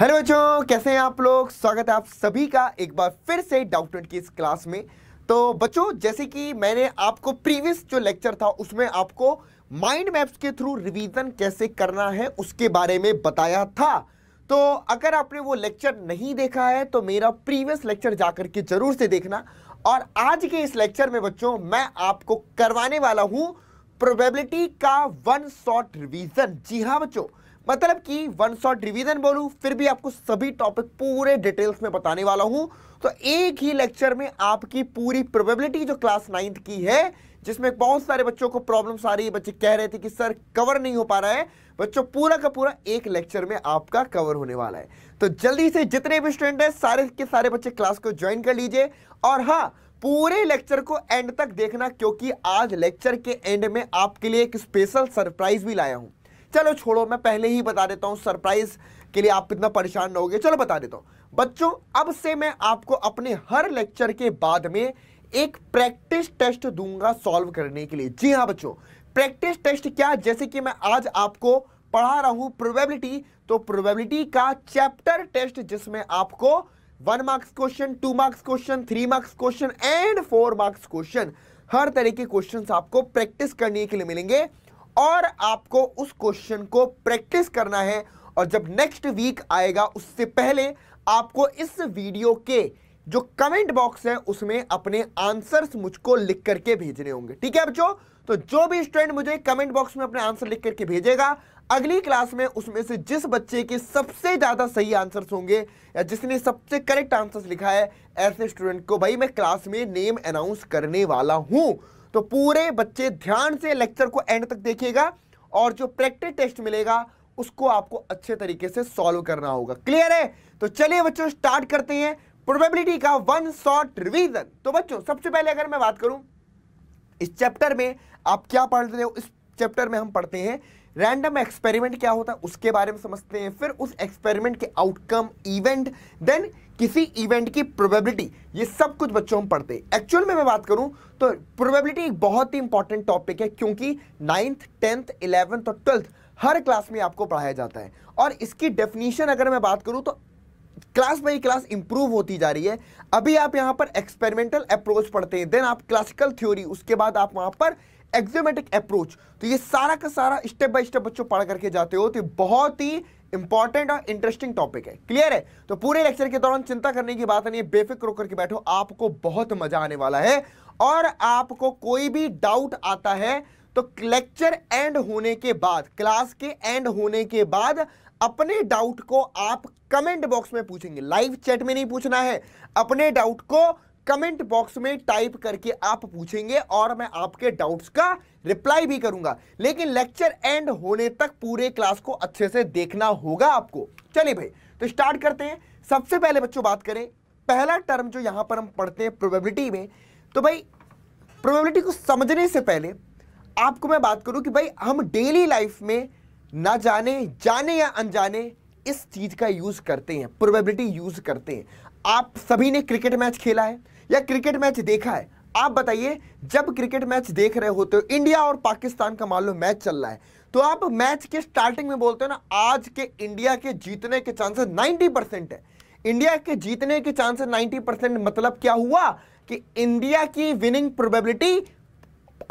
hello बच्चों कैसे हैं आप लोग स्वागत है आप सभी का एक बार फिर से डाउट की इस क्लास में तो बच्चों जैसे कि मैंने आपको प्रीवियस जो लेक्चर था उसमें आपको माइंड मैप्स के थ्रू रिवीजन कैसे करना है उसके बारे में बताया था तो अगर आपने वो लेक्चर नहीं देखा है तो मेरा प्रीवियस लेक्चर जाकर के जरूर से देखना और आज के इस लेक्चर में बच्चों मैं आपको करवाने वाला हूँ प्रोबेबिलिटी का वन शॉट रिवीजन जी हाँ बच्चों मतलब कि वन शॉट रिवीजन बोलूं फिर भी आपको सभी टॉपिक पूरे डिटेल्स में बताने वाला हूं तो एक ही लेक्चर में आपकी पूरी प्रोबेबिलिटी जो क्लास नाइन्थ की है जिसमें बहुत सारे बच्चों को प्रॉब्लम्स आ रही है बच्चे कह रहे थे कि सर कवर नहीं हो पा रहा है बच्चों पूरा का पूरा एक लेक्चर में आपका कवर होने वाला है तो जल्दी से जितने भी स्टूडेंट हैं सारे के सारे बच्चे क्लास को ज्वाइन कर लीजिए और हाँ पूरे लेक्चर को एंड तक देखना क्योंकि आज लेक्चर के एंड में आपके लिए एक स्पेशल सरप्राइज भी लाया हूँ चलो छोड़ो मैं पहले ही बता देता हूँ सरप्राइज के लिए आप कितना परेशान रहोगे चलो बता देता हूँ बच्चों अब से मैं आपको अपने हर लेक्चर के बाद में एक प्रैक्टिस टेस्ट दूंगा सॉल्व करने के लिए जी हाँ बच्चों प्रैक्टिस टेस्ट क्या जैसे कि मैं आज आपको पढ़ा रहा हूं प्रोबेबिलिटी तो प्रोबेबिलिटी का चैप्टर टेस्ट जिसमें आपको one marks question two marks question three marks question and four marks question हर तरह के क्वेश्चंस आपको प्रैक्टिस करने के लिए मिलेंगे और आपको उस क्वेश्चन को प्रैक्टिस करना है और जब नेक्स्ट वीक आएगा उससे पहले आपको इस वीडियो के जो कमेंट बॉक्स है उसमें अपने आंसर्स मुझको लिख करके भेजने होंगे ठीक है बच्चों तो जो भी स्टूडेंट मुझे कमेंट बॉक्स में अपने आंसर लिख करके भेजेगा अगली क्लास में उसमें से जिस बच्चे के सबसे ज़्यादा सही आंसर्स होंगे या जिसने सबसे करेक्ट आंसर्स लिखा है ऐसे स्टूडेंट को भाई मैं क्लास में नेम अनाउंस करने वाला हूं तो पूरे बच्चे ध्यान से लेक्चर को एंड तक देखिएगा और जो प्रैक्टिस टेस्ट मिलेगा उसको आपको अच्छे तरीके से सॉल्व करना होगा क्लियर है तो चलिए बच्चों स्टार्ट करते हैं प्रोबेबिलिटी का वन शॉर्ट रिवीजन तो बच्चों सबसे पहले अगर मैं बात करूं इस चैप्टर में आप क्या पढ़ रहे हो इस चैप्टर में हम पढ़ते हैं रैंडम एक्सपेरिमेंट क्या होता है उसके बारे में समझते हैं फिर उस एक्सपेरिमेंट के आउटकम इवेंट देन किसी इवेंट की प्रोबेबिलिटी ये सब कुछ बच्चों हम पढ़ते हैं एक्चुअल में मैं बात करूं तो प्रोबेबिलिटी एक बहुत ही इंपॉर्टेंट टॉपिक है क्योंकि नाइन्थ टेंथ इलेवेंथ और ट्वेल्थ हर क्लास में आपको पढ़ाया जाता है और इसकी डेफिनेशन अगर मैं बात करूं तो क्लास बाई क्लास इंप्रूव होती जा रही है अभी आप यहाँ पर एक्सपेरिमेंटल अप्रोच पढ़ते हैं देन आप क्लासिकल थ्योरी उसके बाद आप वहाँ पर एक्जोमेटिक अप्रोच तो ये सारा का सारा स्टेप बाय स्टेप बच्चों पढ़ करके जाते हो तो बहुत ही इंपॉर्टेंट और इंटरेस्टिंग टॉपिक है क्लियर है तो पूरे लेक्चर के दौरान चिंता करने की बात नहीं है बेफिक्र होकर के बैठो आपको बहुत मजा आने वाला है और आपको कोई भी डाउट आता है तो लेक्चर एंड होने के बाद क्लास के एंड होने के बाद अपने डाउट को आप कमेंट बॉक्स में पूछेंगे लाइव चैट में नहीं पूछना है अपने डाउट को कमेंट बॉक्स में टाइप करके आप पूछेंगे और मैं आपके डाउट्स का रिप्लाई भी करूंगा लेकिन लेक्चर एंड होने तक पूरे क्लास को अच्छे से देखना होगा आपको चलिए भाई तो स्टार्ट करते हैं सबसे पहले बच्चों बात करें पहला टर्म जो यहां पर हम पढ़ते हैं प्रोबेबिलिटी में तो भाई प्रोबेबिलिटी को समझने से पहले आपको मैं बात करूं कि भाई हम डेली लाइफ में ना जाने जाने या अनजाने इस चीज़ का यूज़ करते हैं प्रोबेबिलिटी यूज़ करते हैं आप सभी ने क्रिकेट मैच खेला है या क्रिकेट मैच देखा है आप बताइए जब क्रिकेट मैच देख रहे होते हो इंडिया और पाकिस्तान का मान लो मैच चल रहा है तो आप मैच के स्टार्टिंग में बोलते हो ना आज के इंडिया के जीतने के चांसेस नाइनटी परसेंट है इंडिया के जीतने के चांसेस नाइनटी परसेंट मतलब क्या हुआ कि इंडिया की विनिंग प्रोबेबिलिटी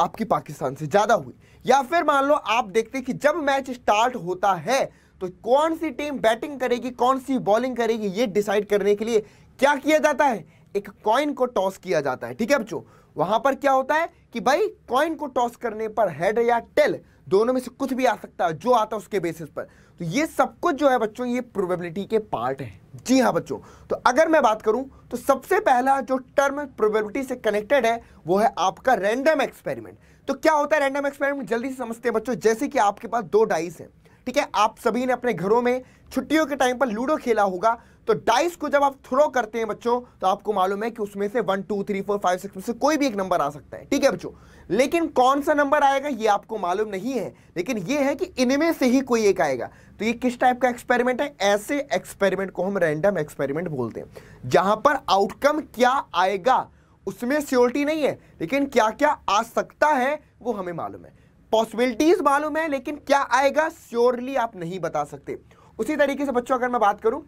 आपकी पाकिस्तान से ज़्यादा हुई या फिर मान लो आप देखते कि जब मैच स्टार्ट होता है तो कौन सी टीम बैटिंग करेगी कौन सी बॉलिंग करेगी ये डिसाइड करने के लिए क्या किया जाता है एक कॉइन को टॉस किया जाता है ठीक है बच्चों वहां पर क्या होता है कि भाई कॉइन को टॉस करने पर हेड या टेल दोनों में से कुछ भी आ सकता है जो आता है उसके बेसिस पर तो ये सब कुछ जो है बच्चों ये प्रोबेबिलिटी के पार्ट है जी हाँ बच्चों तो अगर मैं बात करूं तो सबसे पहला जो टर्म प्रोबेबिलिटी से कनेक्टेड है वो है आपका रैंडम एक्सपेरिमेंट तो क्या होता है रैंडम एक्सपेरिमेंट जल्दी से समझते हैं बच्चों जैसे कि आपके पास दो डाइस है ठीक है आप सभी ने अपने घरों में छुट्टियों के टाइम पर लूडो खेला होगा तो डाइस को जब आप थ्रो करते हैं बच्चों तो आपको मालूम है कि उसमें से one two three four five six से कोई भी एक नंबर आ सकता है ठीक है बच्चों लेकिन कौन सा नंबर आएगा ये आपको मालूम नहीं है लेकिन ये है कि इनमें से ही कोई एक आएगा तो ये किस टाइप का एक्सपेरिमेंट है ऐसे एक्सपेरिमेंट को हम रैंडम एक्सपेरिमेंट बोलते हैं जहां पर आउटकम क्या आएगा उसमें श्योरिटी नहीं है लेकिन क्या क्या आ सकता है वो हमें मालूम है पॉसिबिलिटीज मालूम है लेकिन क्या आएगा श्योरली आप नहीं बता सकते उसी तरीके से बच्चों अगर मैं बात करूं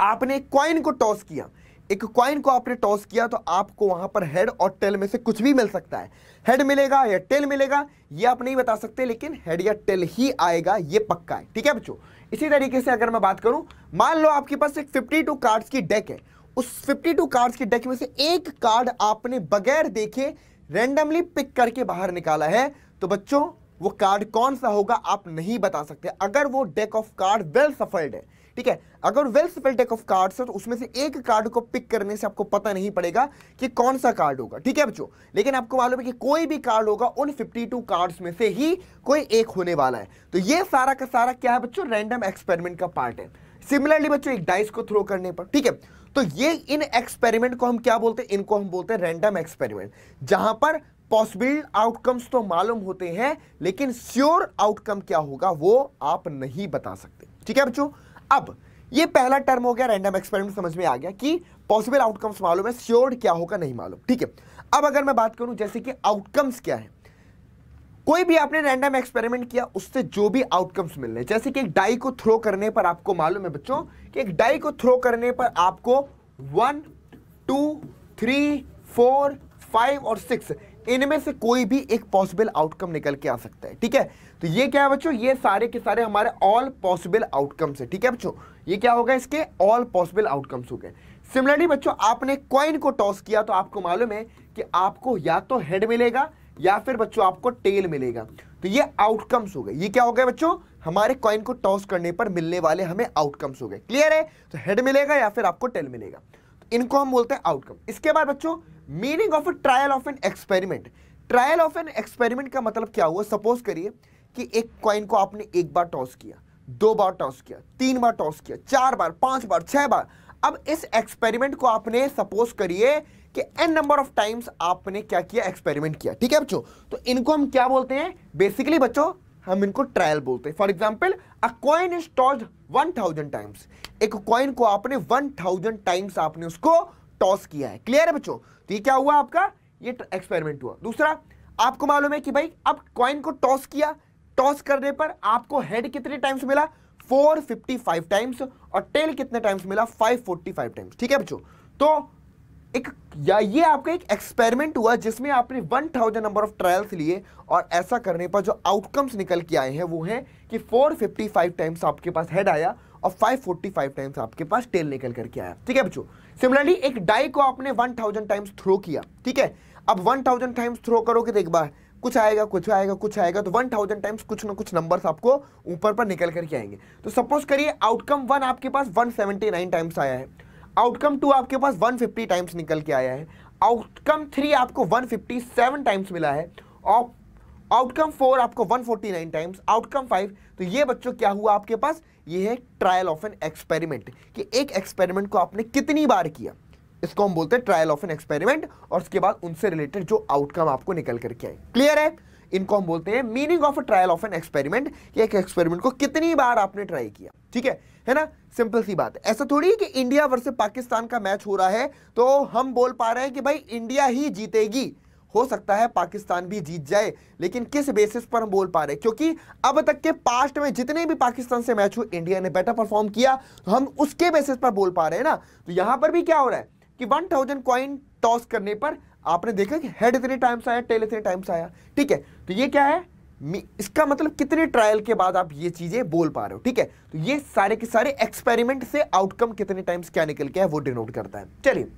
आपने क्वाइन को टॉस किया एक क्वाइन को आपने टॉस किया तो आपको वहां पर हेड और टेल में से कुछ भी मिल सकता है हेड मिलेगा या टेल मिलेगा ये आप नहीं बता सकते लेकिन हेड या टेल ही आएगा ये पक्का है ठीक है बच्चों इसी तरीके से अगर मैं बात करूं मान लो आपके पास एक 52 कार्ड्स की डेक है उस 52 कार्ड्स की डेक में से एक कार्ड आपने बगैर देखे रेंडमली पिक करके बाहर निकाला है तो बच्चों वो कार्ड कौन सा होगा आप नहीं बता सकते अगर वो deck of card well shuffled है ठीक है अगर well shuffled deck of cards है तो उसमें से एक कार्ड को पिक करने से आपको पता नहीं पड़ेगा कि कौन सा कार्ड होगा ठीक है बच्चों लेकिन आपको मालूम है कि कोई भी कार्ड होगा उन 52 कार्ड्स में से ही कोई एक होने वाला है तो ये सारा का सारा क्या है बच्चों रैंडम एक्सपेरिमेंट का पार्ट है सिमिलरली बच्चों एक डाइस को थ्रो करने पर ठीक है तो ये इन एक्सपेरिमेंट को हम क्या बोलते हैं इनको हम बोलते हैं रैंडम एक्सपेरिमेंट जहां पर पॉसिबल आउटकम्स तो मालूम होते हैं लेकिन श्योर आउटकम क्या होगा वो आप नहीं बता सकते ठीक है बच्चों अब ये पहला टर्म हो गया रैंडम एक्सपेरिमेंट समझ में आ गया कि पॉसिबल आउटकम्स मालूम है श्योर क्या होगा नहीं मालूम ठीक है अब अगर मैं बात करूं जैसे कि आउटकम्स क्या है कोई भी आपने रैंडम एक्सपेरिमेंट किया उससे जो भी आउटकम्स मिल रहे जैसे कि एक डाई को थ्रो करने पर आपको मालूम है बच्चों कि एक डाई को थ्रो करने पर आपको one two three four five और सिक्स इनमें से कोई भी एक पॉसिबल आउटकम निकल के आ सकता है ठीक है तो ये क्या है बच्चों ये सारे के सारे हमारे ऑल पॉसिबल आउटकम्स है ठीक है बच्चों ये क्या होगा इसके ऑल पॉसिबल आउटकम्स हो गए सिमिलरली बच्चों आपने क्वाइन को टॉस किया तो आपको मालूम है कि आपको या तो हेड मिलेगा या फिर बच्चों आपको टेल मिलेगा तो ये आउटकम्स हो गए ये क्या हो गए बच्चों हमारे कॉइन को टॉस करने पर मिलने वाले हमें आउटकम्स हो गए क्लियर है तो हेड मिलेगा या फिर आपको टेल मिलेगा तो इनको हम बोलते हैं आउटकम इसके बाद बच्चों meaning of a trial of an experiment trial of an experiment का मतलब क्या हुआ सपोज करिए कि एक कॉइन को आपने एक बार टॉस किया दो बार टॉस किया तीन बार टॉस किया चार बार पांच बार छह बार अब इस एक्सपेरिमेंट को आपने सपोज करिए कि एन नंबर ऑफ टाइम्स आपने क्या किया एक्सपेरिमेंट किया ठीक है बच्चों तो इनको हम क्या बोलते हैं बेसिकली बच्चों हम इनको ट्रायल बोलते हैं for example a coin is tossed one thousand times एक कॉइन को आपने वन थाउजेंड टाइम्स आपने उसको टॉस किया है क्लियर है बच्चों तो ये क्या हुआ आपका ये एक्सपेरिमेंट हुआ दूसरा आपको मालूम है कि भाई अब कॉइन को टॉस किया टॉस करने पर आपको हेड कितने टाइम्स मिला 455 टाइम्स और टेल कितने टाइम्स मिला 545 टाइम्स ठीक है बच्चों तो एक या ये आपका एक एक्सपेरिमेंट हुआ जिसमें आपने 1000 नंबर ऑफ ट्रायल्स लिए और ऐसा करने पर जो आउटकम्स निकल के आए हैं वो है कि 455 टाइम्स आपके पास हेड आया और 545 टाइम्स आपके पास टेल निकल करके आया ठीक है बच्चों सिमिलरली एक डाई को आपने 1000 टाइम्स थ्रो किया ठीक है अब 1000 टाइम्स थ्रो करोगे तो एक बार कुछ आएगा कुछ आएगा कुछ आएगा तो वन थाउजेंड टाइम्स कुछ ना कुछ नंबर्स आपको ऊपर पर निकल करके आएंगे तो सपोज करिए आउटकम वन आपके पास वन सेवेंटी नाइन टाइम्स आया है आउटकम टू आपके पास वन फिफ्टी टाइम्स निकल के आया है आउटकम थ्री आपको वन फिफ्टी सेवन टाइम्स मिला है और आउटकम फोर आपको one forty nine times outcome five तो ये बच्चों क्या हुआ आपके पास ये है ट्रायल ऑफ एन एक्सपेरिमेंट कि एक एक्सपेरिमेंट को आपने कितनी बार किया इसको हम बोलते हैं ट्रायल ऑफ एन एक्सपेरिमेंट और उसके बाद उनसे रिलेटेड जो आउटकम आपको निकल करके आए क्लियर है इनको हम बोलते हैं meaning of a trial of an experiment कि एक एक्सपेरिमेंट को कितनी बार आपने ट्राई किया ठीक है है ना सिंपल सी बात है ऐसा थोड़ी है कि इंडिया वर्सेस पाकिस्तान का मैच हो रहा है तो हम बोल पा रहे हैं कि भाई इंडिया ही जीतेगी हो सकता है पाकिस्तान भी जीत जाए लेकिन किस बेसिस पर हम बोल पा रहे क्योंकि अब तक के पास्ट में जितने भी पाकिस्तान से मैच हुए इंडिया ने बेटर परफॉर्म किया तो हम उसके बेसिस पर बोल पा रहे हैं ना तो यहां पर भी क्या हो रहा है कि 1000 थाउजेंड क्वाइन टॉस करने पर आपने देखा कि हेड इतने टाइम्स आया टेल इतने टाइम्स आया ठीक है तो ये क्या है इसका मतलब कितने ट्रायल के बाद आप ये चीजें बोल पा रहे हो ठीक है तो ये सारे के सारे एक्सपेरिमेंट से आउटकम कितने टाइम्स क्या निकल के है वो डिनोट करता है चलिए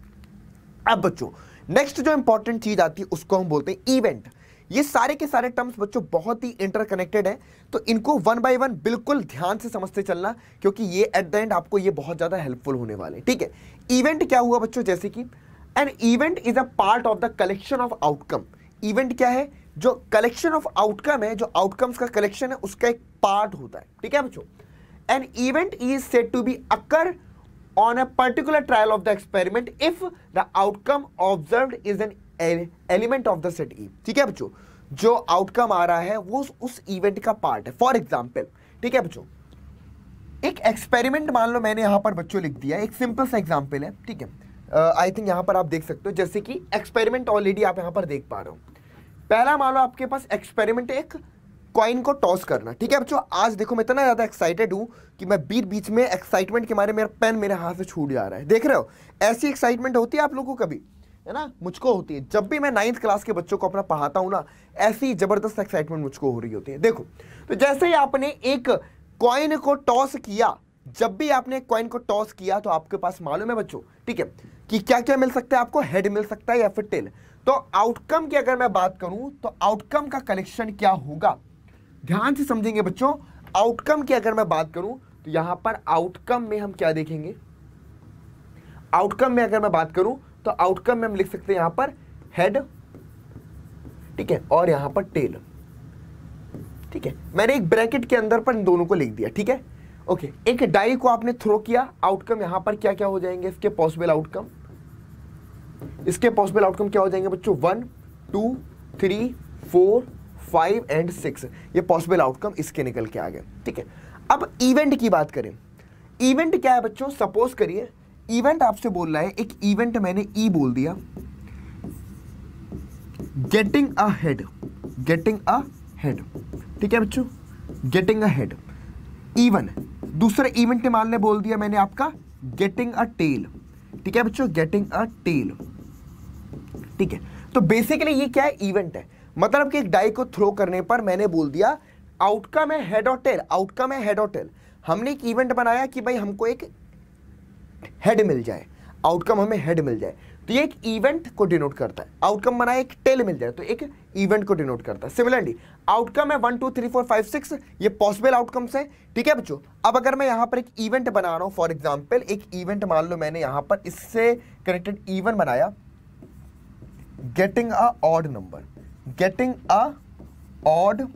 अब बच्चों नेक्स्ट जो इंपॉर्टेंट चीज आती है उसको हम बोलते हैं इवेंट ये सारे के सारे टर्म्स बच्चों बहुत ही इंटरकनेक्टेड हैं तो इनको वन बाय वन बिल्कुल ध्यान से समझते चलना क्योंकि ये एट द एंड आपको ये बहुत ज़्यादा हेल्पफुल होने वाले हैं ठीक है इवेंट क्या हुआ बच्चों जैसे कि an event is a part of the collection of outcome event क्या है जो कलेक्शन ऑफ आउटकम है जो आउटकम्स का कलेक्शन है उसका एक पार्ट होता है ठीक है बच्चों an event is set to be occur on a particular trial of the experiment if the outcome observe is an element of the set E ठीक है बच्चों जो आउटकम आ रहा है वो उस इवेंट का पार्ट है फॉर एग्जाम्पल ठीक है बच्चों एक एक्सपेरिमेंट मान लो मैंने यहां पर बच्चों लिख दिया एक सिंपल सा एग्जाम्पल है ठीक है आई थिंक यहां पर आप देख सकते हो जैसे कि एक्सपेरिमेंट ऑलरेडी आप यहां पर देख पा रहे हो पहला मान लो आपके पास एक्सपेरिमेंट एक कॉइन को टॉस करना ठीक है बच्चों आज देखो मैं इतना ज़्यादा एक्साइटेड हूं कि मैं बीच बीच में एक्साइटमेंट के मारे मेरा पेन मेरे हाथ से छूट जा रहा है देख रहे हो ऐसी एक्साइटमेंट होती है आप लोगों को कभी है ना मुझको होती है जब भी मैं नाइन्थ क्लास के बच्चों को अपना पढ़ाता हूँ ना ऐसी जबरदस्त एक्साइटमेंट मुझको हो रही होती है देखो तो जैसे ही आपने एक कॉइन को टॉस किया जब भी आपने कॉइन को टॉस किया तो आपके पास मालूम है बच्चों ठीक है कि क्या क्या मिल सकता है आपको हेड मिल सकता है या फिर टेल तो आउटकम की अगर मैं बात करूं तो आउटकम का कलेक्शन क्या होगा ध्यान से समझेंगे बच्चों आउटकम की अगर मैं बात करूं तो यहां पर आउटकम में हम क्या देखेंगे आउटकम में अगर मैं बात करूं तो आउटकम में हम लिख सकते हैं यहां पर हेड ठीक है और यहां पर टेल ठीक है मैंने एक ब्रैकेट के अंदर पर दोनों को लिख दिया ठीक है ओके एक डाई को आपने थ्रो किया आउटकम यहां पर क्या क्या हो जाएंगे इसके पॉसिबल आउटकम इसके पॉसिबल आउटकम क्या हो जाएंगे बच्चों one two three four five and six ये पॉसिबल आउटकम इसके निकल के आ गए ठीक है अब इवेंट की बात करें इवेंट क्या है बच्चों सपोज करिए इवेंट आपसे बोल रहा है एक इवेंट मैंने ई e बोल दिया getting a head getting a head ठीक है बच्चों गेटिंग अ हेड इवन दूसरे इवेंट मान ने बोल दिया मैंने आपका गेटिंग अ टेल ठीक है बच्चों गेटिंग अ टेल ठीक है तो बेसिकली ये क्या है इवेंट है मतलब कि एक डाई को थ्रो करने पर मैंने बोल दिया आउटकम है हेड और टेल आउटकम है हेड और टेल हमने एक इवेंट बनाया कि भाई हमको एक हेड मिल जाए आउटकम हमें हेड मिल जाए तो ये एक इवेंट को डिनोट करता है आउटकम बना एक टेल मिल जाए तो एक इवेंट को डिनोट करता है सिमिलरली आउटकम है one two three four five six ये पॉसिबल आउटकम्स हैं ठीक है बच्चों अब अगर मैं यहाँ पर एक इवेंट बना रहा हूँ फॉर एग्जाम्पल एक इवेंट मान लो मैंने यहाँ पर इससे कनेक्टेड इवेंट बनाया getting a odd number getting a odd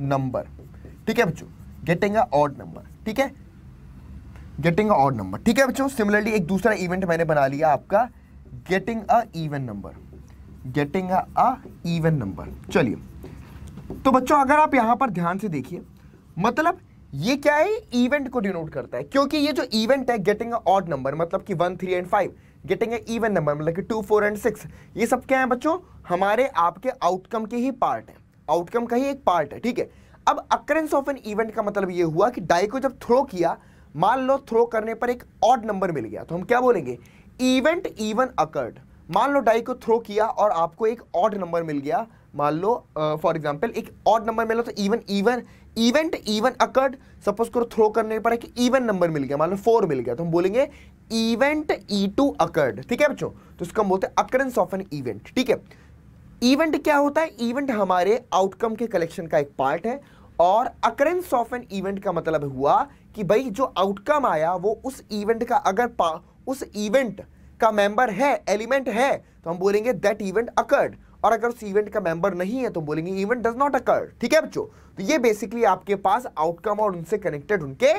number ठीक है बच्चों गेटिंग अ ऑड नंबर ठीक है गेटिंग अ ऑड नंबर ठीक है बच्चों सिमिलरली एक दूसरा इवेंट मैंने बना लिया आपका getting a even number getting a even number चलिए तो बच्चों अगर आप यहां पर ध्यान से देखिए मतलब ये क्या है इवेंट को डिनोट करता है क्योंकि ये जो इवेंट है गेटिंग अ ऑड नंबर मतलब कि one three and five getting a even number मतलब कि टू फोर एंड सिक्स ये सब क्या है बच्चों हमारे आपके आउटकम के ही पार्ट है आउटकम का ही एक पार्ट है ठीक है अब अक्रेंस ऑफ एन इवेंट का मतलब ये हुआ कि डाई को जब थ्रो किया मान लो थ्रो करने पर एक ऑड नंबर मिल गया तो हम क्या बोलेंगे इवेंट इवन अकर्ड मान लो डाई को थ्रो किया और आपको एक ऑड नंबर मिल गया मान लो फॉर uh, एग्जाम्पल एक ऑड नंबर मिला तो even even event even occurred suppose करो थ्रो करने पर एक इवन नंबर मिल गया मान लो फोर मिल गया तो हम बोलेंगे इवेंट ई टू अकर्ड ठीक है बच्चों तो इसको हम बोलते हैं अकरेंस ऑफ एन इवेंट ठीक है इवेंट क्या होता है इवेंट हमारे आउटकम के कलेक्शन का एक पार्ट है और अकरेंस ऑफ एन इवेंट का मतलब हुआ कि भाई जो आउटकम आया वो उस इवेंट का अगर पा, उस इवेंट का मेंबर है एलिमेंट है तो हम बोलेंगे दैट इवेंट अकर्ड और अगर उस इवेंट का मेंबर नहीं है तो बोलेंगे इवेंट डज नॉट अकर्ड ठीक है बच्चों तो ये बेसिकली आपके पास आउटकम और उनसे कनेक्टेड उनके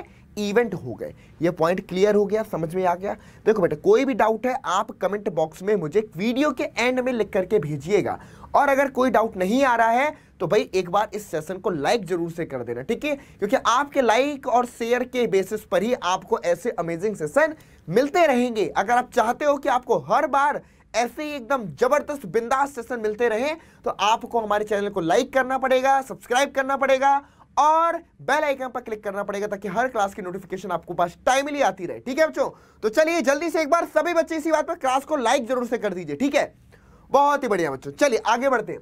इवेंट हो गए ये पॉइंट क्लियर हो गया समझ में आ गया देखो बेटा कोई भी डाउट है आप कमेंट बॉक्स में मुझे वीडियो के एंड में लिख करके भेजिएगा और अगर कोई डाउट नहीं आ रहा है तो भाई एक बार इस सेशन को लाइक जरूर से कर देना ठीक है क्योंकि आपके लाइक और शेयर के बेसिस पर ही आपको ऐसे अमेजिंग सेशन मिलते रहेंगे अगर आप चाहते हो कि आपको हर बार ऐसे ही एकदम जबरदस्त बिंदास सेशन मिलते रहे तो आपको हमारे चैनल को लाइक करना पड़ेगा सब्सक्राइब करना पड़ेगा और बेल आइकन पर क्लिक करना पड़ेगा ताकि हर क्लास की नोटिफिकेशन आपको पास टाइमली आती रहे ठीक है बच्चों तो चलिए जल्दी से एक बार सभी बच्चे इसी बात पर क्लास को लाइक जरूर से कर दीजिए ठीक है बहुत ही बढ़िया बच्चों चलिए आगे बढ़ते हैं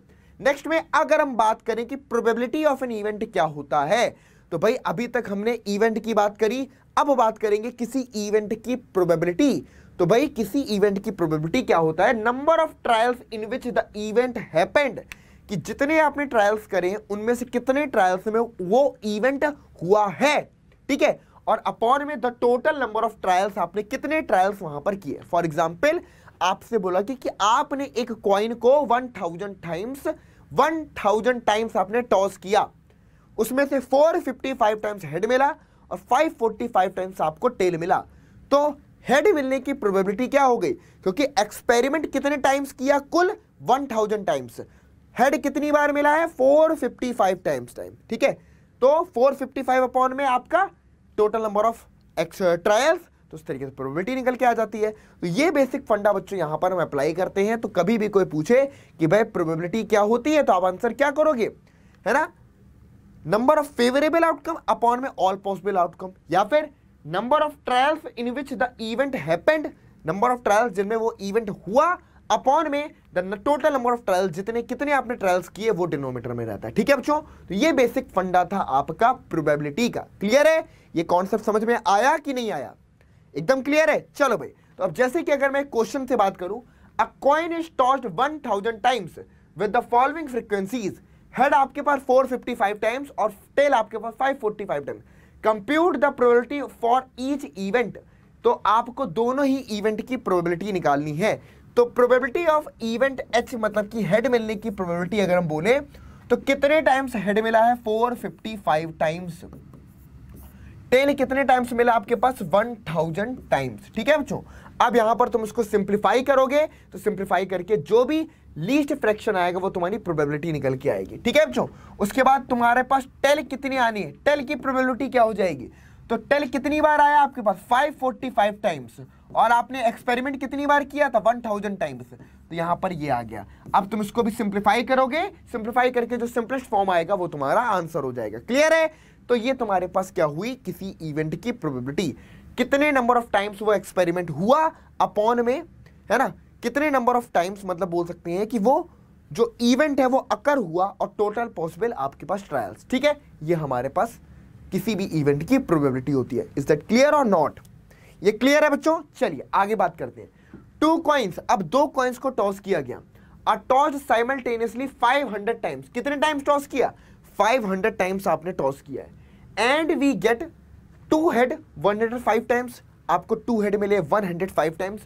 नेक्स्ट में अगर हम बात करें कि प्रोबेबिलिटी ऑफ एन इवेंट क्या होता है तो भाई अभी तक हमने इवेंट की बात करी अब बात करेंगे किसी इवेंट की प्रोबेबिलिटी तो भाई किसी इवेंट की प्रोबेबिलिटी क्या होता है number of trials in which the event happened कि जितने आपने ट्रायल्स करें उनमें से कितने ट्रायल्स में वो इवेंट हुआ है ठीक है और अपॉन में the total number of trials आपने कितने ट्रायल्स वहां पर किए फॉर एग्जाम्पल आपसे बोला कि, कि आपने एक कॉइन को one thousand times one thousand times आपने टॉस किया उसमें से four fifty five times head मिला और फाइव फोर्टी फाइव टाइम्स आपको टेल मिला तो हेड मिलने की प्रोबेबिलिटी क्या हो गई क्योंकि एक्सपेरिमेंट कितने टाइम्स किया कुल वन थाउजेंड टाइम्स हेड कितनी बार मिला है four fifty five times time ठीक है तो फोर फिफ्टी फाइव अपॉन में आपका टोटल नंबर ऑफ ट्रायल्स तो उस तरीके से प्रोबेबिलिटी निकल के आ जाती है तो ये बेसिक फंडा बच्चों यहां पर हम अप्लाई करते हैं तो कभी भी कोई पूछे कि भाई प्रोबेबिलिटी क्या होती है तो आप आंसर क्या करोगे है ना number of favourable outcome upon में ऑल पॉसिबल आउटकम या फिर number of trials in which the event happened number of trials जिनमें वो इवेंट हुआ अपॉन में the total number of trials जितने कितने आपने ट्रायल्स किए वो डिनोमीटर में रहता है ठीक है बच्चों तो ये बेसिक फंडा था आपका प्रोबेबिलिटी का क्लियर है ये कॉन्सेप्ट समझ में आया कि नहीं आया एकदम क्लियर है चलो भाई तो अब जैसे कि अगर मैं क्वेश्चन से बात करूं a coin is tossed 1000 times with the following frequencies head आपके पास 455 टाइम्स और टेल आपके पास 545 times compute the probability for each event तो आपको दोनों ही इवेंट की प्रोबेबिलिटी निकालनी है तो प्रोबेबिलिटी ऑफ इवेंट एच मतलब कि हेड मिलने की प्रोबेबिलिटी अगर हम बोले तो कितने टाइम्स हेड मिला है 455 टाइम्स टेन कितने टाइम्स मिला आपके पास वन थाउजेंड टाइम्स ठीक है बच्चों अब यहां पर तुम इसको सिंप्लीफाई करोगे तो सिंप्लीफाई करके जो भी लीस्ट फ्रैक्शन आएगा वो तुम्हारी प्रोबेबिलिटी निकल के आएगी ठीक है बच्चों उसके बाद तुम्हारे पास टेल कितनी आनी है टेल की प्रोबेबिलिटी क्या हो जाएगी तो टेल कितनी बार आया आपके पास 545 टाइम्स और आपने एक्सपेरिमेंट कितनी बार किया था 1000 टाइम्स तो यहां पर ये आ गया अब तुम इसको भी सिंप्लीफाई करोगे सिंप्लीफाई करके जो सिंपलेस्ट फॉर्म आएगा वो तुम्हारा आंसर हो जाएगा क्लियर है तो ये तुम्हारे पास क्या हुई किसी इवेंट की प्रोबेबिलिटी कितने नंबर ऑफ टाइम्स वो एक्सपेरिमेंट हुआ अपॉन में है ना कितने नंबर ऑफ टाइम्स मतलब बोल सकते हैं कि वो जो इवेंट है वो अकर हुआ और टोटल पॉसिबल आपके पास ट्रायल्स ठीक है ये हमारे पास किसी भी इवेंट की प्रोबेबिलिटी होती है इज दैट क्लियर और नॉट ये क्लियर है बच्चों चलिए आगे बात करते हैं टू कॉइन्स अब दो कॉइन्स को टॉस किया गया अ टॉस साइमल्टेनियसली 500 टाइम्स कितने टाइम्स टॉस किया 500 टाइम्स आपने टॉस किया है and we get two head 105 times आपको टू हेड मिले 105 टाइम्स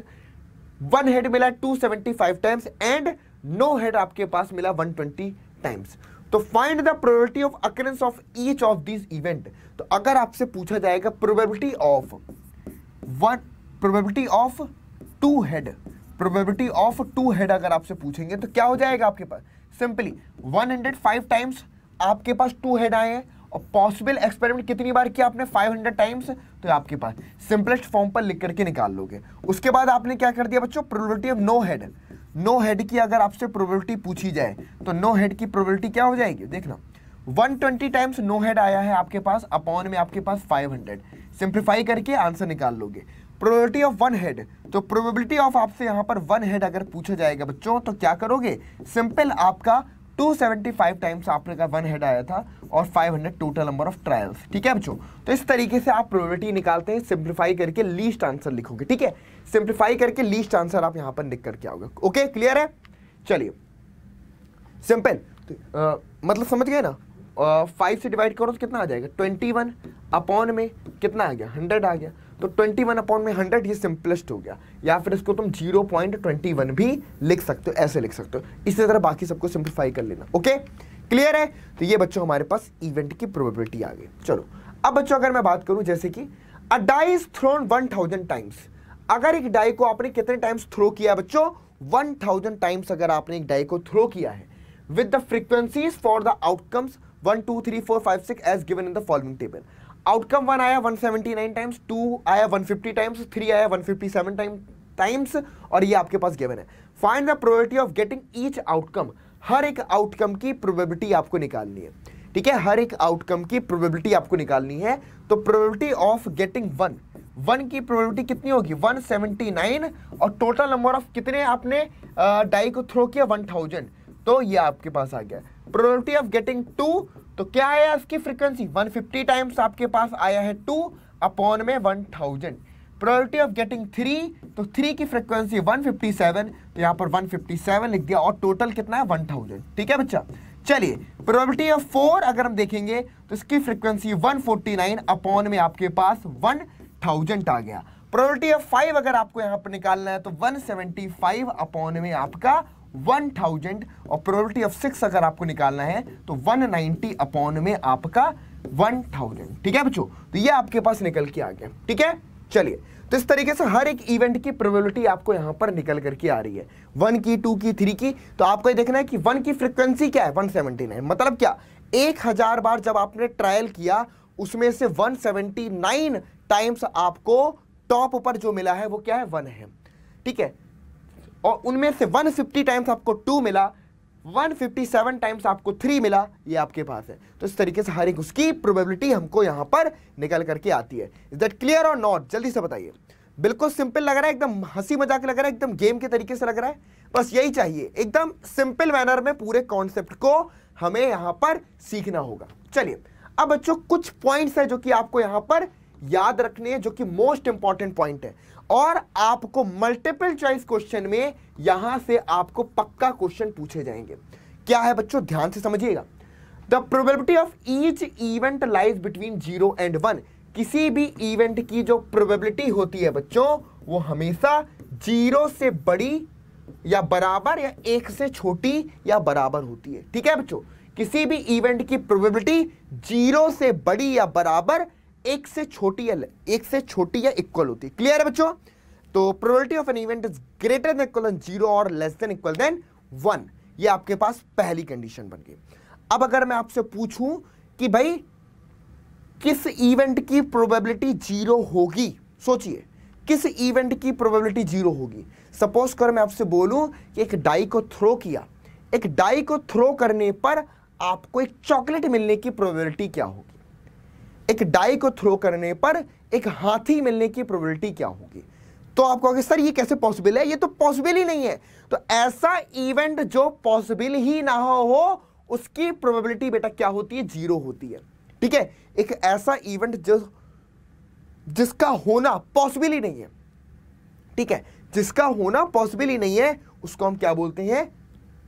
वन हेड मिला 275 टाइम्स एंड नो हेड आपके पास मिला 120 टाइम्स तो find the probability of occurrence of each of this event तो अगर आपसे पूछा जाएगा probability of one probability of two head probability of two head अगर आपसे पूछेंगे तो क्या हो जाएगा आपके पास सिंपली 105 टाइम्स आपके पास टू हेड आए हैं और पॉसिबल एक्सपेरिमेंट कितनी बार किया आपने 500 टाइम्स तो आपके पास सिंपलेस्ट फॉर्म पर लिख करके निकाल लोगे उसके बाद आपने क्या कर दिया बच्चों probability of no head no head की अगर आपसे प्रोबेबिलिटी पूछी जाए तो नो हेड की प्रोबेबिलिटी क्या हो जाएगी देखना 120 टाइम्स नो हेड आया है आपके पास अपॉन में आपके पास 500 हंड्रेड सिंप्लीफाई करके आंसर निकाल लोगे प्रोबेबिलिटी ऑफ वन हेड तो प्रोबेबिलिटी ऑफ आपसे यहां पर वन हेड अगर पूछा जाएगा बच्चों तो क्या करोगे सिंपल आपका 275 टाइम्स आपने का वन हेड आया था और 500 टोटल नंबर ऑफ ट्रायल्स ठीक है बच्चों तो इस तरीके से आप प्रोबेबिलिटी निकालते हैं सिंप्लीफाई करके लीस्ट आंसर लिखोगे ठीक है सिंप्लीफाई करके लीस्ट आंसर आप यहां पर लिख करके आओगे ओके क्लियर है चलिए सिंपल तो, मतलब समझ गए ना फाइव से डिवाइड करो तो कितना आ जाएगा ट्वेंटी वन अपॉन में कितना आ गया हंड्रेड आ गया तो 21 वन अपॉन में 100 ये सिंपलेस्ट हो गया या फिर इसको तुम 0.21 भी लिख सकते हो ऐसे लिख सकते हो इसी तरह बाकी सबको सिंप्लीफाई कर लेना ओके क्लियर है तो ये बच्चों हमारे पास इवेंट की प्रोबेबिलिटी आ गई चलो अब बच्चों अगर मैं बात करूं जैसे कि a die is thrown 1000 times अगर एक डाई को आपने कितने टाइम्स थ्रो किया बच्चों 1000 टाइम्स अगर आपने एक डाई को थ्रो किया है with the frequencies for the outcomes one two three four five six as given in the following table outcome one आया 179 टाइम्स टू आया 150 टाइम्स थ्री आया 157 टाइम टाइम्स और ये आपके पास गिवन है find the probability of getting each outcome हर एक आउटकम की प्रोबेबिलिटी आपको निकालनी है ठीक है हर एक आउटकम की प्रोबेबिलिटी आपको निकालनी है तो probability of getting one one की प्रोबेबिलिटी कितनी होगी 179 और टोटल नंबर ऑफ कितने आपने डाई को थ्रो किया 1000 तो ये आपके पास आ गया प्रोबेबिलिटी ऑफ गेटिंग टू तो क्या है इसकी फ्रीक्वेंसी 150 टाइम्स आपके पास आया है टू अपॉन में 1000 प्रोबेबिलिटी ऑफ गेटिंग थ्री तो थ्री की फ्रीक्वेंसी 157 तो यहाँ पर 157 लिख दिया और टोटल कितना है 1000 ठीक है बच्चा चलिए प्रोबेबिलिटी ऑफ फोर अगर हम देखेंगे तो इसकी फ्रीक्वेंसी 149 अपॉन में आपके पास 1000 आ गया प्रोबेबिलिटी ऑफ फाइव अगर आपको यहाँ पर निकालना है तो 175 अपॉन में आपका वन थाउजेंड और प्रोबेबिलिटी ऑफ सिक्स अगर आपको निकालना है तो वन नाइन्टी अपॉन में आपका वन थाउजेंड ठीक है बच्चों तो ये आपके पास निकल के आ गया ठीक है चलिए तो इस तरीके से हर एक इवेंट की प्रोबेबिलिटी आपको यहां पर निकल करके आ रही है वन की टू की थ्री की तो आपको ये देखना है कि वन की फ्रिक्वेंसी क्या है वन सेवेंटी नाइन मतलब क्या एक हजार बार जब आपने ट्रायल किया उसमें से वन सेवेंटी नाइन टाइम्स आपको टॉप पर जो मिला है वो क्या है वन है ठीक है और उनमें से 150 टाइम्स आपको टू मिला 157 टाइम्स आपको थ्री मिला ये आपके पास है तो इस तरीके से हर एक उसकी प्रोबेबिलिटी हमको यहाँ पर निकल करके आती है इज दैट क्लियर और नॉट जल्दी से बताइए बिल्कुल सिंपल लग रहा है एकदम हंसी मजाक लग रहा है एकदम गेम के तरीके से लग रहा है बस यही चाहिए एकदम सिंपल मैनर में पूरे कॉन्सेप्ट को हमें यहाँ पर सीखना होगा चलिए अब बच्चों कुछ पॉइंट्स है जो कि आपको यहाँ पर याद रखने हैं जो कि मोस्ट इंपॉर्टेंट पॉइंट है और आपको मल्टीपल चॉइस क्वेश्चन में यहां से आपको पक्का क्वेश्चन पूछे जाएंगे क्या है बच्चों ध्यान से समझिएगा the probability of each event lies between zero and one किसी भी इवेंट की जो प्रोबेबिलिटी होती है बच्चों वो हमेशा जीरो से बड़ी या बराबर या एक से छोटी या बराबर होती है ठीक है बच्चों किसी भी इवेंट की प्रोबेबिलिटी जीरो से बड़ी या बराबर एक से छोटी या एक से छोटी या इक्वल होती है क्लियर है बच्चों तो probability of an event is greater than equal than zero और less than equal than one ये आपके पास पहली कंडीशन बन गई अब अगर मैं आपसे पूछूं कि भाई किस इवेंट की प्रोबेबिलिटी जीरो होगी सोचिए किस इवेंट की प्रोबेबिलिटी जीरो होगी सपोज कर मैं आपसे बोलूं कि एक डाई को थ्रो किया एक डाई को थ्रो करने पर आपको एक चॉकलेट मिलने की प्रोबेबिलिटी क्या होगी एक डाई को थ्रो करने पर एक हाथी मिलने की प्रोबेबिलिटी क्या होगी तो आप कहोगे सर ये कैसे पॉसिबल है ये तो पॉसिबल ही नहीं है तो ऐसा इवेंट जो पॉसिबल ही ना हो उसकी प्रोबेबिलिटी बेटा क्या होती है जीरो होती है ठीक है एक ऐसा इवेंट जो जिसका होना पॉसिबल ही नहीं है ठीक है जिसका होना पॉसिबल ही नहीं है उसको हम क्या बोलते हैं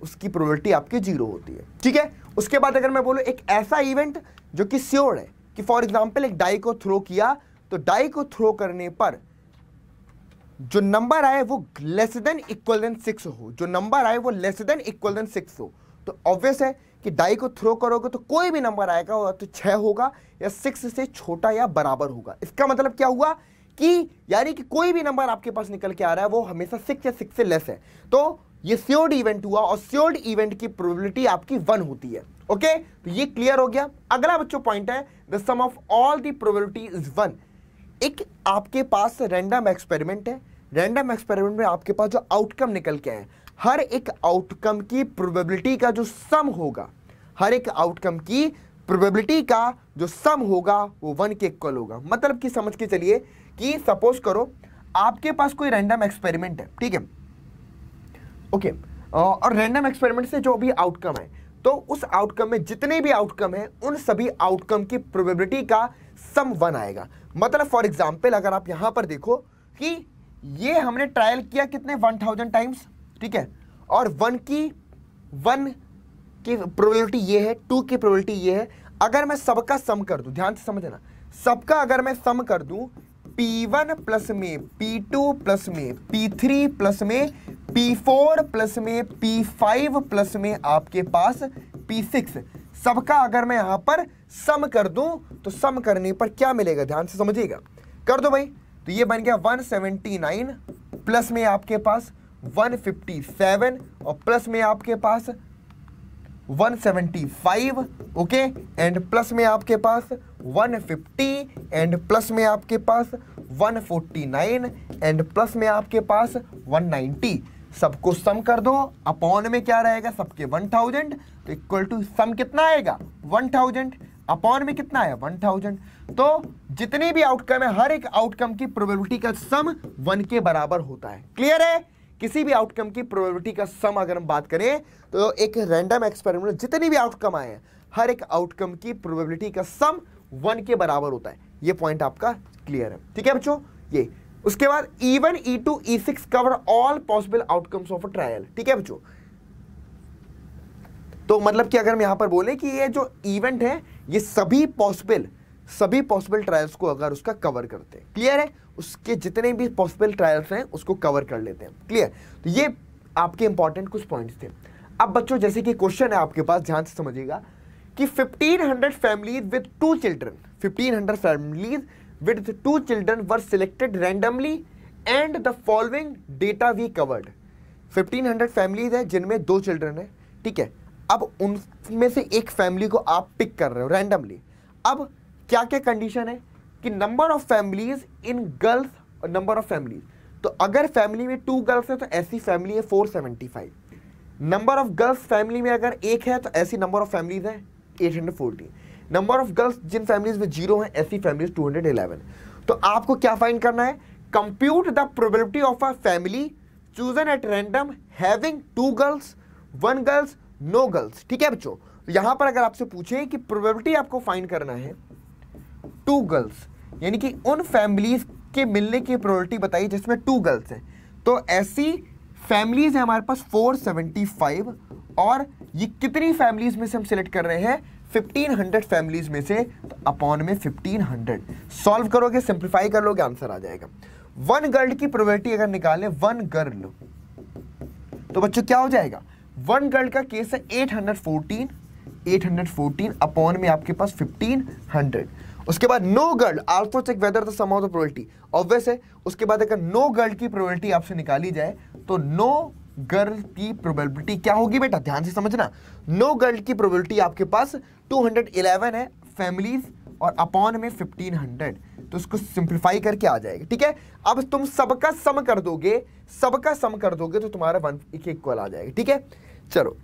उसकी प्रोबेबिलिटी आपकी जीरो होती है ठीक है उसके बाद अगर मैं बोलू एक ऐसा इवेंट जो कि श्योर है कि फॉर एग्जाम्पल एक डाई को थ्रो किया तो डाई को थ्रो करने पर जो नंबर आए वो less than equal than six हो जो नंबर आए वो less than equal than six हो तो ऑब्वियस है कि डाई को थ्रो करोगे तो कोई भी नंबर आएगा तो छह होगा या सिक्स से छोटा या बराबर होगा इसका मतलब क्या हुआ कि यानी कि कोई भी नंबर आपके पास निकल के आ रहा है वो हमेशा सिक्स या सिक्स से लेस है तो ये स्योर्ड इवेंट हुआ और स्योर्ड इवेंट की प्रोबेबिलिटी आपकी वन होती है ओके तो ये क्लियर हो गया अगला बच्चों पॉइंट है the sum of all the probability is one एक आपके पास रैंडम एक्सपेरिमेंट है रैंडम एक्सपेरिमेंट में आपके पास जो आउटकम निकल के आए हर एक आउटकम की प्रोबेबिलिटी का जो सम होगा हर एक आउटकम की प्रोबेबिलिटी का जो सम होगा वो वन के इक्वल होगा मतलब कि समझ के चलिए कि सपोज करो आपके पास कोई रैंडम एक्सपेरिमेंट है ठीक है ओके और रैंडम एक्सपेरिमेंट से जो भी आउटकम है तो उस आउटकम में जितने भी आउटकम हैं उन सभी आउटकम की प्रोबेबिलिटी का सम वन आएगा मतलब फॉर एग्जाम्पल अगर आप यहां पर देखो कि ये हमने ट्रायल किया कितने वन थाउजेंड टाइम्स ठीक है और वन की वन की प्रोबेबिलिटी ये है टू की प्रोबेबिलिटी ये है अगर मैं सबका सम कर दूं ध्यान से समझना सबका अगर मैं सम कर दूं P1 प्लस में P2 प्लस में P3 प्लस में P4 प्लस में P5 प्लस में आपके पास P6 सबका अगर मैं यहां पर सम कर दूं तो सम करने पर क्या मिलेगा ध्यान से समझिएगा कर दो भाई तो ये बन गया 179 प्लस में आपके पास 157 और प्लस में आपके पास 175 ओके एंड प्लस में आपके पास 150 एंड प्लस में आपके पास 149 एंड प्लस में आपके पास 190 सबको सम कर दो अपॉन में क्या रहेगा सबके 1000 तो इक्वल टू सम कितना आएगा 1000 अपॉन में कितना आया 1000 तो जितनी भी आउटकम है हर एक आउटकम की प्रोबेबिलिटी का सम वन के बराबर होता है क्लियर है किसी भी आउटकम की प्रोबेबिलिटी का सम अगर हम बात करें तो एक रैंडम एक्सपेरिमेंट जितने भी आउटकम आए हैं हर एक आउटकम की प्रोबेबिलिटी का सम वन के बराबर होता है ये पॉइंट आपका क्लियर है ठीक है बच्चों ये उसके बाद E E two E six cover all possible outcomes of a trial ठीक है बच्चों तो मतलब कि अगर हम यहां पर बोले कि ये जो इवेंट है ये सभी पॉसिबल सभी पॉसिबल ट्रायल्स को अगर उसका कवर करते हैं क्लियर है उसके जितने भी पॉसिबल ट्रायल्स हैं उसको कवर कर लेते हैं क्लियर तो ये आपके इंपॉर्टेंट कुछ पॉइंट्स थे अब बच्चों जैसे कि क्वेश्चन है आपके पास ध्यान से समझिएगा कि 1500 families with two children 1500 families with two children were selected randomly and the following data we covered 1500 families हैं जिनमें दो चिल्ड्रन है ठीक है अब उनमें से एक फैमिली को आप पिक कर रहे हो रैंडमली अब क्या क्या कंडीशन है कि number of families in girls number of families तो अगर फैमिली में टू गर्ल्स है तो ऐसी फैमिली है four seventy five number of girls family में अगर एक है तो ऐसी नंबर ऑफ फैमिलीज है eight hundred forty number of girls जिन फैमिलीज में जीरो है ऐसी फैमिलीज टू हंड्रेड इलेवन तो आपको क्या फाइंड करना है compute the probability of a family chosen at random having two girls one girls no girls ठीक है बच्चों तो यहां पर अगर आपसे पूछे कि प्रोबेबिलिटी आपको फाइंड करना है टू गर्ल्स यानी कि उन फैमिलीज के मिलने की प्रोरिटी बताई जिसमें टू गर्ल्स हैं तो ऐसी फैमिलीज हैं हमारे पास 475 और ये कितनी फैमिलीज में से हम सिलेक्ट कर रहे हैं 1500 फैमिलीज में से तो अपॉन में 1500 सॉल्व करोगे सिंप्लीफाई कर लोगे आंसर आ जाएगा वन गर्ल की प्रोबेबिलिटी अगर निकालें वन गर्ल तो बच्चों क्या हो जाएगा वन गर्ल का केस है 814 814 अपॉन में आपके पास 1500 उसके बाद no girl also check whether the sum of the probability obvious है उसके बाद अगर नो गर्ल की प्रोबेबिलिटी आपसे निकाली जाए तो नो गर्ल की प्रोबेबिलिटी क्या होगी बेटा ध्यान से समझना नो गर्ल की प्रोबेबिलिटी आपके पास 211 है फैमिलीज और अपॉन में 1500 तो इसको सिंप्लीफाई करके आ जाएगा ठीक है अब तुम सबका सम कर दोगे सबका सम कर दोगे तो तुम्हारा वन एक इक्वल आ जाएगा ठीक है चलो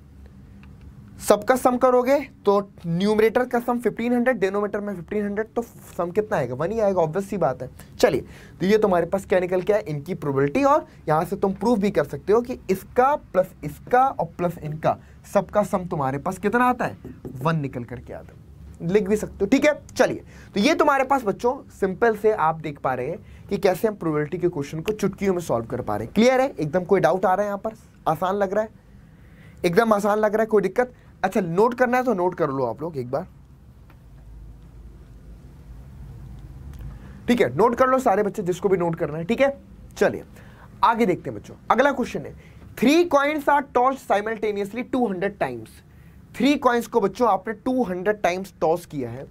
सबका सम करोगे तो न्यूमरेटर का सम 1500 डेनोमीटर में 1500 तो सम कितना आएगा वन ही आएगा ऑब्वियस सी बात है चलिए तो ये तुम्हारे पास क्या निकल के इनकी प्रोबेबिलिटी और यहाँ से तुम प्रूफ भी कर सकते हो कि इसका प्लस इसका और प्लस इनका सबका सम तुम्हारे पास कितना आता है वन निकल करके आता है लिख भी सकते हो ठीक है चलिए तो ये तुम्हारे पास बच्चों सिंपल से आप देख पा रहे हैं कि कैसे हम प्रोबेबिलिटी के क्वेश्चन को चुटकियों में सॉल्व कर पा रहे हैं क्लियर है एकदम कोई डाउट आ रहा है यहाँ पर आसान लग रहा है एकदम आसान लग रहा है कोई दिक्कत अच्छा नोट करना है तो नोट कर लो आप लोग एक बार ठीक है नोट कर लो सारे बच्चे जिसको भी नोट करना है ठीक है चलिए आगे देखते हैं बच्चों अगला क्वेश्चन है three coins are toss simultaneously 200 times three coins को बच्चों आपने 200 टाइम्स टॉस किया है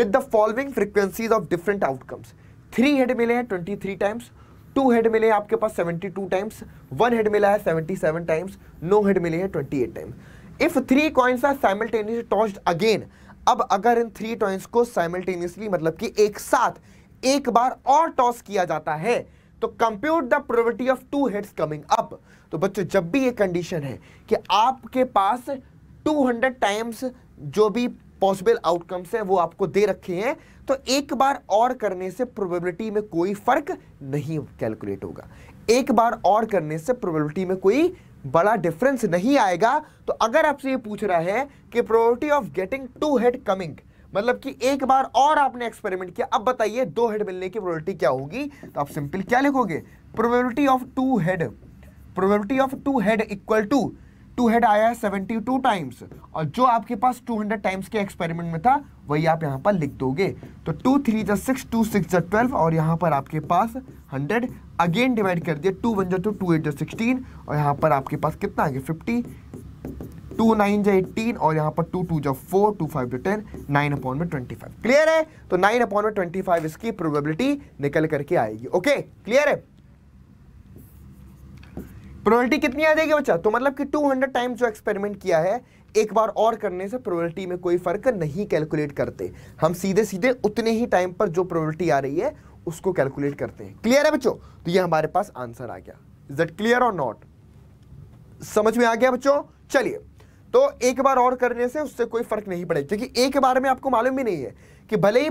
with the following frequencies of different outcomes three head मिले हैं 23 टाइम्स टू हेड मिले हैं आपके पास 72 टाइम्स वन हेड मिला है 77 टाइम्स नो हेड मिले हैं 28 times if three coins are simultaneously tossed again अब अगर इन थ्री टॉइंस को साइमल्टेनियसली मतलब कि एक साथ एक बार और टॉस किया जाता है तो compute the probability of two heads coming up तो बच्चों जब भी ये कंडीशन है कि आपके पास 200 टाइम्स जो भी पॉसिबल आउटकम्स हैं वो आपको दे रखे हैं तो एक बार और करने से प्रोबेबिलिटी में कोई फर्क नहीं कैलकुलेट होगा एक बार और करने से प्रोबेबिलिटी में कोई बड़ा डिफरेंस नहीं आएगा तो अगर आपसे ये पूछ रहा है कि probability of getting two head coming मतलब कि एक बार और आपने एक्सपेरिमेंट किया अब बताइए दो हेड मिलने की प्रोबेबिलिटी क्या होगी तो आप सिंपल क्या लिखोगे probability of two head probability of two head equal to two head आया है सेवेंटी टू टाइम्स और जो आपके पास टू हंड्रेड टाइम्स के एक्सपेरिमेंट में था वही आप यहाँ पर लिख दोगे तो टू थ्री जो सिक्स टू सिक्स जो ट्वेल्व और यहाँ पर आपके पास हंड्रेड अगेन डिवाइड कर दिया टू वन जो टू टू एट जो सिक्सटीन और यहाँ पर आपके पास कितना आ गया फिफ्टी टू नाइन जो एट्टीन और यहाँ पर टू टू जो फोर टू फाइव जो टेन नाइन अपॉन में ट्वेंटी फाइव क्लियर है तो नाइन अपॉन में ट्वेंटी फाइव इसकी प्रोबेबिलिटी निकल करके आएगी ओके क्लियर है प्रोबेबिलिटी कितनी आ जाएगी बच्चा तो मतलब कि 200 टाइम जो एक्सपेरिमेंट किया है एक बार और करने से प्रोबेबिलिटी में कोई फर्क नहीं कैलकुलेट करते हम सीधे सीधे उतने ही टाइम पर जो प्रोबेबिलिटी आ रही है उसको कैलकुलेट करते हैं क्लियर है बच्चों तो ये हमारे पास आंसर आ गया इज दट क्लियर और नॉट समझ में आ गया बच्चों चलिए तो एक बार और करने से उससे कोई फर्क नहीं पड़ेगा क्योंकि एक बार में आपको मालूम भी नहीं है कि भले ही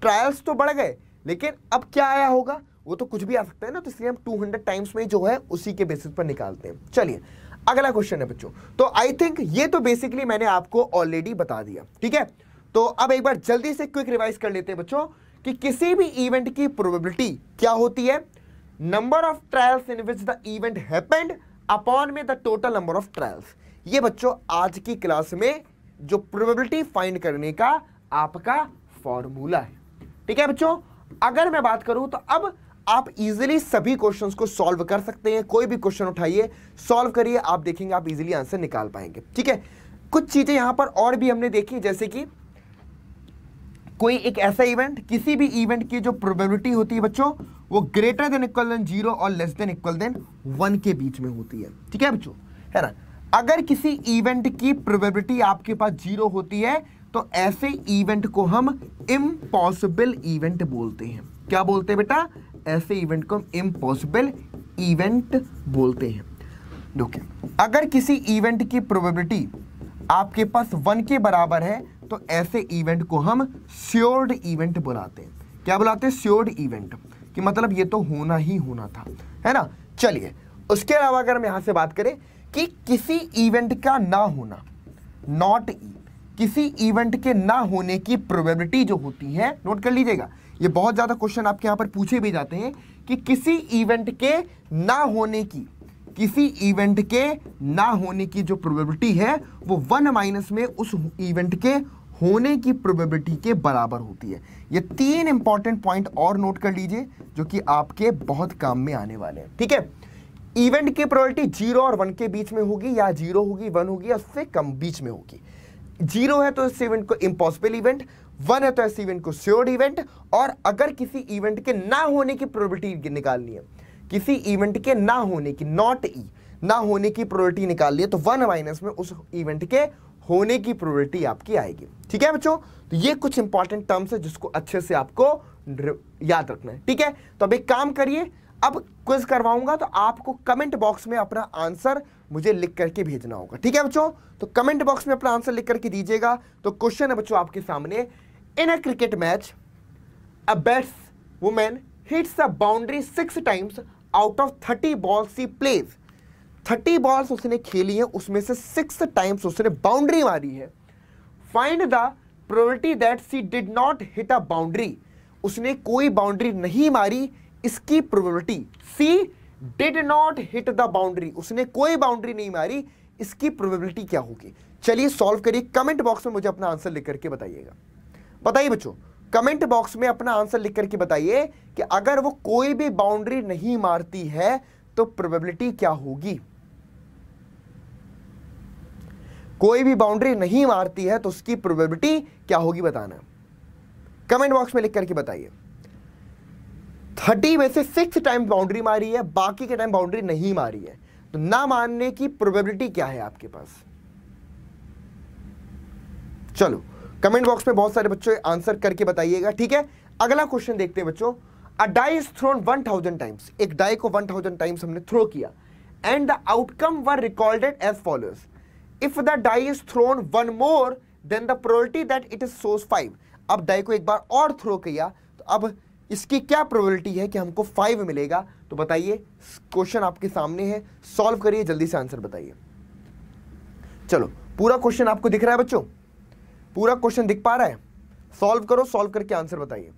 ट्रायल्स तो बढ़ गए लेकिन अब क्या आया होगा वो तो कुछ भी आ सकता है ना तो इसलिए हम 200 टाइम्स में जो है उसी के बेसिस पर निकालते हैं चलिए अगला क्वेश्चन है बच्चों तो आई थिंक ये तो बेसिकली मैंने आपको ऑलरेडी बता दिया ठीक है तो अब एक बार जल्दी से क्विक रिवाइज कर लेते हैं बच्चों कि किसी भी इवेंट की प्रोबेबिलिटी क्या होती है number of trials in which the event happened upon में the total number of trials ये बच्चों आज की क्लास में जो प्रोबेबिलिटी फाइंड करने का आपका फॉर्मूला है ठीक है बच्चों अगर मैं बात करूं तो अब आप इजिली सभी क्वेश्चन को सॉल्व कर सकते हैं कोई भी क्वेश्चन उठाइए सॉल्व करिए आप देखेंगे आप इजिली आंसर निकाल पाएंगे ठीक है कुछ चीज़ें यहां पर और भी हमने देखी जैसे कि कोई एक ऐसा इवेंट किसी भी इवेंट की जो प्रोबेबिलिटी होती है बच्चों वो greater than equal than zero और less than equal than one के बीच में होती है ठीक है बच्चों है ना अगर किसी इवेंट की प्रोबेबिलिटी आपके पास जीरो होती है तो ऐसे इवेंट को हम इम्पॉसिबल इवेंट बोलते हैं क्या बोलते हैं बेटा ऐसे इवेंट को हम इम्पॉसिबल इवेंट बोलते हैं देखिए अगर किसी इवेंट की प्रोबेबिलिटी आपके पास वन के बराबर है तो ऐसे इवेंट को हम श्योर्ड इवेंट बुलाते हैं क्या बुलाते हैं श्योर्ड इवेंट कि मतलब ये तो होना ही होना था है ना चलिए उसके अलावा अगर हम यहाँ से बात करें कि किसी इवेंट का ना होना नॉट e, किसी इवेंट के ना होने की प्रोबेबिलिटी जो होती है नोट कर लीजिएगा ये बहुत ज़्यादा क्वेश्चन आपके यहां पर पूछे भी जाते हैं कि किसी इवेंट के ना होने की किसी इवेंट के ना होने की जो प्रोबेबिलिटी है वो वन माइनस में उस इवेंट के होने की प्रोबेबिलिटी के बराबर होती है ये तीन इंपॉर्टेंट पॉइंट और नोट कर लीजिए जो कि आपके बहुत काम में आने वाले हैं ठीक है इवेंट की प्रोबेबिलिटी जीरो और वन के बीच में होगी या जीरो होगी वन होगी या उससे कम बीच में होगी जीरो है तो इस इवेंट को इम्पॉसिबल इवेंट वन है तो ऐसे इवेंट को स्योर्ड इवेंट और अगर किसी इवेंट के ना होने की प्रोबेबिलिटी निकालनी है किसी इवेंट के ना होने की नॉट ई e, ना होने की प्रोबेबिलिटी निकालनी है तो वन माइनस में उस इवेंट के होने की प्रोबेबिलिटी आपकी आएगी ठीक है बच्चों तो ये कुछ इंपॉर्टेंट टर्म्स है जिसको अच्छे से आपको याद रखना है ठीक है तो अब एक काम करिए अब क्विज करवाऊंगा तो आपको कमेंट बॉक्स में अपना आंसर मुझे लिख करके भेजना होगा ठीक है बच्चों तो कमेंट बॉक्स में अपना आंसर लिख करके दीजिएगा तो क्वेश्चन है बच्चों आपके सामने in a cricket match a bats women hits a boundary six times out of thirty balls she plays thirty balls उसने खेली है उसमें से सिक्स टाइम्स उसने बाउंड्री मारी है find the probability that she did not hit a boundary उसने कोई बाउंड्री नहीं मारी इसकी probability she did not hit the boundary उसने कोई बाउंड्री नहीं मारी इसकी प्रोबेबिलिटी क्या होगी चलिए सॉल्व करिए कमेंट बॉक्स में मुझे अपना आंसर लिख करके बताइएगा बताइए बच्चों कमेंट बॉक्स में अपना आंसर लिख करके बताइए कि अगर वो कोई भी बाउंड्री नहीं मारती है तो प्रोबेबिलिटी क्या होगी कोई भी बाउंड्री नहीं मारती है तो उसकी प्रोबेबिलिटी क्या होगी बताना कमेंट बॉक्स में लिख करके बताइए थर्टी में से सिक्स टाइम बाउंड्री मारी है बाकी के टाइम बाउंड्री नहीं मारी है तो ना मानने की प्रोबेबिलिटी क्या है आपके पास चलो कमेंट बॉक्स में बहुत सारे बच्चों आंसर करके बताइएगा ठीक है अगला क्वेश्चन देखते हैं बच्चों a die is thrown one thousand times एक डाई को वन थाउजेंड टाइम्स हमने थ्रो किया and the outcome were recorded as follows if the die is thrown one more then the probability that it is source five अब die को एक बार और throw किया तो अब इसकी क्या प्रोबेबिलिटी है कि हमको फाइव मिलेगा तो बताइए क्वेश्चन आपके सामने है सॉल्व करिए जल्दी से आंसर बताइए चलो पूरा क्वेश्चन आपको दिख रहा है बच्चों पूरा क्वेश्चन दिख पा रहा है सॉल्व करो सॉल्व करके आंसर बताइए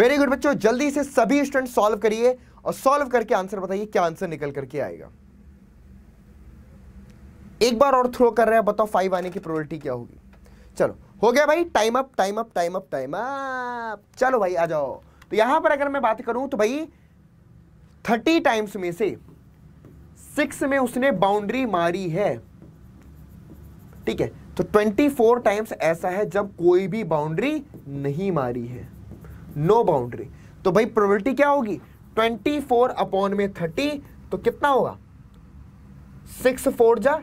वेरी गुड बच्चों जल्दी से सभी स्टूडेंट सॉल्व करिए और सॉल्व करके आंसर बताइए क्या आंसर निकल करके आएगा एक बार और थ्रो कर रहे हैं बताओ फाइव आने की प्रोबेबिलिटी क्या होगी चलो हो गया भाई time up time up time up time up चलो भाई आ जाओ तो यहां पर अगर मैं बात करूं तो भाई थर्टी टाइम्स में से सिक्स में उसने बाउंड्री मारी है ठीक है तो 24 टाइम्स ऐसा है जब कोई भी बाउंड्री नहीं मारी है नो no बाउंड्री तो भाई प्रोबेबिलिटी क्या होगी 24 अपॉन में 30 तो कितना होगा सिक्स फोर जा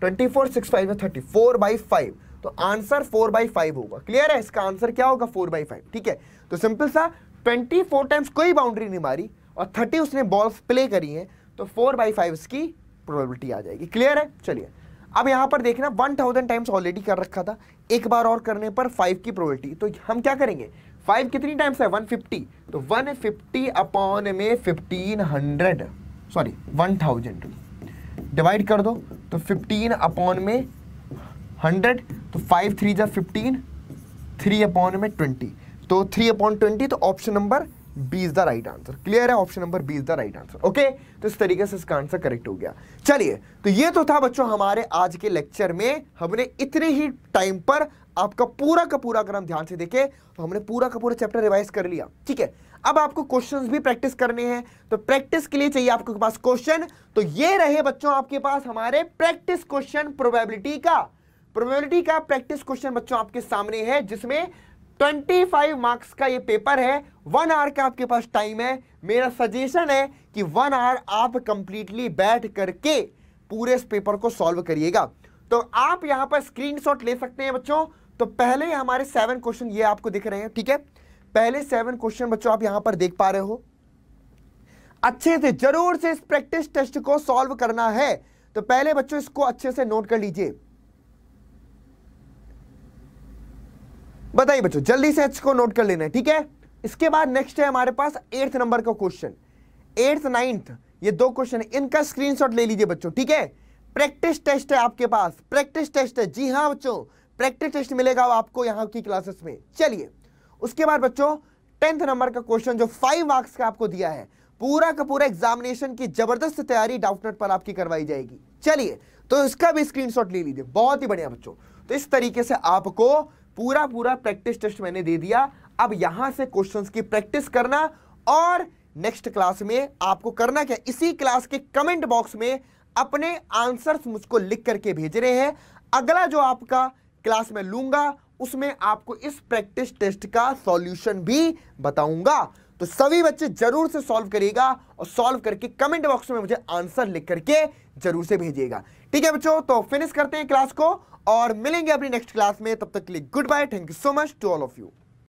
ट्वेंटी फोर सिक्स फाइव में थर्टी फोर बाई फाइव तो आंसर फोर बाई फाइव होगा क्लियर है इसका आंसर क्या होगा फोर बाई फाइव ठीक है तो सिंपल सा ट्वेंटी फोर टाइम्स कोई बाउंड्री नहीं मारी और थर्टी उसने बॉल्स प्ले करी है तो फोर बाई फाइव इसकी प्रोबेबिलिटी आ जाएगी क्लियर है चलिए अब यहां पर देखना वन थाउजेंड टाइम्स ऑलरेडी कर रखा था एक बार और करने पर फाइव की प्रोबेबिलिटी तो हम क्या करेंगे फाइव कितनी टाइम्स है वन फिफ्टी तो वन फिफ्टी अपॉन में fifteen hundred sorry one thousand divide कर दो तो फिफ्टीन अपॉन में हंड्रेड तो फाइव थ्री जा फिफ्टीन थ्री अपॉन में ट्वेंटी तो थ्री अपॉन ट्वेंटी तो option number B is the right answer clear है option number B is the right answer okay तो इस तरीके से इसका आंसर करेक्ट हो गया चलिए तो ये तो था बच्चों हमारे आज के लेक्चर में हमने इतने ही टाइम पर आपका पूरा का पूरा अगर हम ध्यान से देखें तो हमने पूरा का पूरा चैप्टर रिवाइज कर लिया ठीक है अब आपको क्वेश्चंस भी प्रैक्टिस करने हैं तो प्रैक्टिस के लिए चाहिए आपके पास क्वेश्चन तो ये रहे बच्चों आपके पास हमारे प्रैक्टिस क्वेश्चन प्रोबेबिलिटी का प्रोबेबिलिटी का प्रैक्टिस क्वेश्चन बच्चों आपके सामने है जिसमें 25 मार्क्स का ये पेपर है वन आवर का आपके पास टाइम है मेरा सजेशन है कि वन आवर आप कंप्लीटली बैठ करके पूरे इस पेपर को सॉल्व करिएगा तो आप यहां पर स्क्रीनशॉट ले सकते हैं बच्चों तो पहले हमारे सेवन क्वेश्चन ये आपको दिख रहे हैं ठीक है पहले सेवन क्वेश्चन बच्चों आप यहां पर देख पा रहे हो अच्छे से जरूर से इस प्रैक्टिस टेस्ट को सॉल्व करना है तो पहले बच्चों इसको अच्छे से नोट कर लीजिए बताइए बच्चों जल्दी से इसको नोट कर लेना है ठीक है इसके बाद नेक्स्ट है हमारे पास एट्थ नंबर का क्वेश्चन एट्थ नाइन्थ ये दो क्वेश्चन है इनका स्क्रीनशॉट ले लीजिए बच्चों ठीक है प्रैक्टिस टेस्ट है आपके पास प्रैक्टिस टेस्ट है जी हाँ बच्चों प्रैक्टिस टेस्ट मिलेगा आपको यहाँ की क्लासेस में चलिए उसके बाद बच्चों टेंथ नंबर का क्वेश्चन जो फाइव मार्क्स का आपको दिया है पूरा का पूरा एग्जामिनेशन की जबरदस्त तैयारी डाउटनेट पर आपकी करवाई जाएगी चलिए तो इसका भी स्क्रीनशॉट ले लीजिए बहुत ही बढ़िया बच्चों तो इस तरीके से आपको पूरा पूरा प्रैक्टिस टेस्ट मैंने दे दिया अब यहां से क्वेश्चंस की प्रैक्टिस करना और नेक्स्ट क्लास में आपको करना क्या इसी क्लास के कमेंट बॉक्स में अपने आंसर्स मुझको लिख करके भेज रहे हैं अगला जो आपका क्लास में लूंगा उसमें आपको इस प्रैक्टिस टेस्ट का सॉल्यूशन भी बताऊंगा तो सभी बच्चे जरूर से सॉल्व करेगा और सॉल्व करके कमेंट बॉक्स में मुझे आंसर लिख करके जरूर से भेजिएगा ठीक है बच्चों तो फिनिश करते हैं क्लास को और मिलेंगे अपनी नेक्स्ट क्लास में तब तक के लिए goodbye thank you so much to all of you